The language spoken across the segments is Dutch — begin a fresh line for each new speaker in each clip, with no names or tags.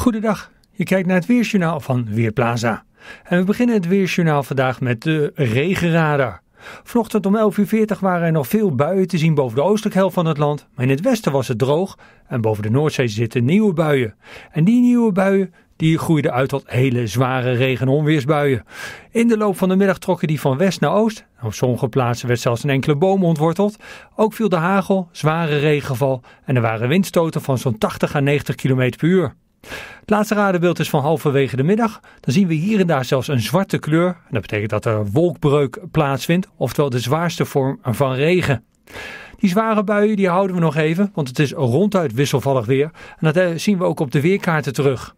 Goedendag, je kijkt naar het Weersjournaal van Weerplaza. En we beginnen het Weersjournaal vandaag met de regenradar. Vanochtend om 11.40 waren er nog veel buien te zien boven de oostelijke helft van het land, maar in het westen was het droog en boven de Noordzee zitten nieuwe buien. En die nieuwe buien die groeiden uit tot hele zware regen- onweersbuien. In de loop van de middag trokken die van west naar oost. Op sommige plaatsen werd zelfs een enkele boom ontworteld. Ook viel de hagel, zware regenval en er waren windstoten van zo'n 80 à 90 km per uur. Het laatste radenbeeld is van halverwege de middag. Dan zien we hier en daar zelfs een zwarte kleur. En dat betekent dat er wolkbreuk plaatsvindt, oftewel de zwaarste vorm van regen. Die zware buien die houden we nog even, want het is ronduit wisselvallig weer. En dat eh, zien we ook op de weerkaarten terug.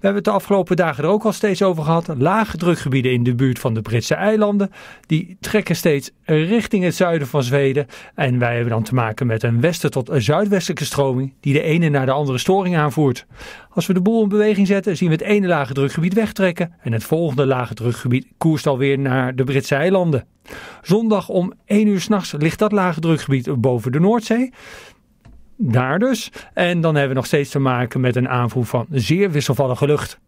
We hebben het de afgelopen dagen er ook al steeds over gehad. Lage drukgebieden in de buurt van de Britse eilanden. Die trekken steeds richting het zuiden van Zweden. En wij hebben dan te maken met een westen tot een zuidwestelijke stroming. Die de ene naar de andere storing aanvoert. Als we de boel in beweging zetten zien we het ene lage drukgebied wegtrekken. En het volgende lage drukgebied koerst alweer naar de Britse eilanden. Zondag om 1 uur s'nachts ligt dat lage drukgebied boven de Noordzee daar dus. En dan hebben we nog steeds te maken met een aanvoer van zeer wisselvallige lucht.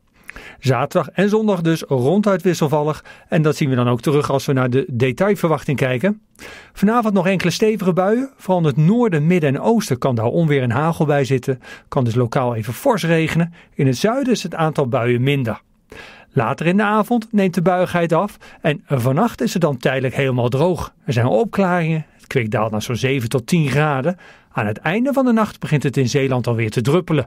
Zaterdag en zondag dus ronduit wisselvallig. En dat zien we dan ook terug als we naar de detailverwachting kijken. Vanavond nog enkele stevige buien. Vooral in het noorden, midden en oosten kan daar onweer en hagel bij zitten. Kan dus lokaal even fors regenen. In het zuiden is het aantal buien minder. Later in de avond neemt de buigheid af en vannacht is het dan tijdelijk helemaal droog. Er zijn opklaringen kwik daalt naar zo'n 7 tot 10 graden. Aan het einde van de nacht begint het in Zeeland alweer te druppelen.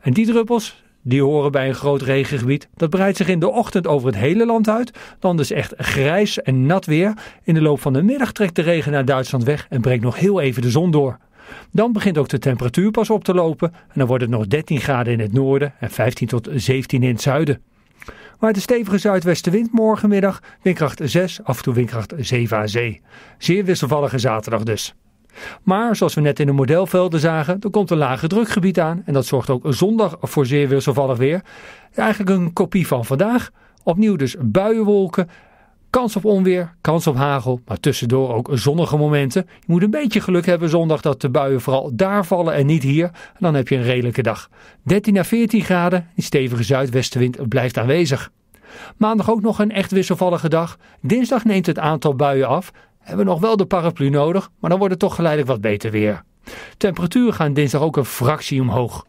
En die druppels, die horen bij een groot regengebied. Dat breidt zich in de ochtend over het hele land uit. Dan is dus echt grijs en nat weer. In de loop van de middag trekt de regen naar Duitsland weg en breekt nog heel even de zon door. Dan begint ook de temperatuur pas op te lopen en dan wordt het nog 13 graden in het noorden en 15 tot 17 in het zuiden maar de stevige zuidwestenwind morgenmiddag, windkracht 6, af en toe windkracht 7 aan zee. Zeer wisselvallige zaterdag dus. Maar zoals we net in de modelvelden zagen, er komt een lage drukgebied aan en dat zorgt ook zondag voor zeer wisselvallig weer. Eigenlijk een kopie van vandaag. Opnieuw dus buienwolken Kans op onweer, kans op hagel, maar tussendoor ook zonnige momenten. Je moet een beetje geluk hebben zondag dat de buien vooral daar vallen en niet hier. En dan heb je een redelijke dag. 13 naar 14 graden, die stevige zuidwestenwind blijft aanwezig. Maandag ook nog een echt wisselvallige dag. Dinsdag neemt het aantal buien af. Hebben we nog wel de paraplu nodig, maar dan wordt het toch geleidelijk wat beter weer. Temperaturen gaan dinsdag ook een fractie omhoog.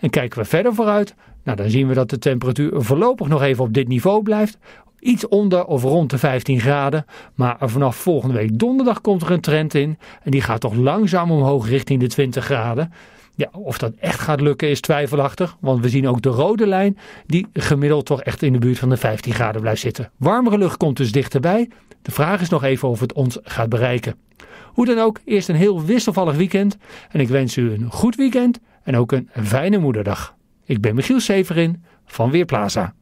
En kijken we verder vooruit, nou, dan zien we dat de temperatuur voorlopig nog even op dit niveau blijft iets onder of rond de 15 graden. Maar vanaf volgende week donderdag komt er een trend in. En die gaat toch langzaam omhoog richting de 20 graden. Ja, of dat echt gaat lukken is twijfelachtig. Want we zien ook de rode lijn die gemiddeld toch echt in de buurt van de 15 graden blijft zitten. Warmere lucht komt dus dichterbij. De vraag is nog even of het ons gaat bereiken. Hoe dan ook, eerst een heel wisselvallig weekend. En ik wens u een goed weekend en ook een fijne moederdag. Ik ben Michiel Severin van Weerplaza.